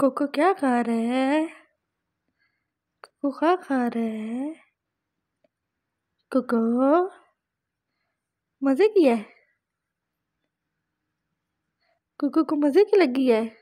cocoa क्या खा रहे है कोको क्या खा रहे है कोको मज़े की है कोको को मज़े की लगी है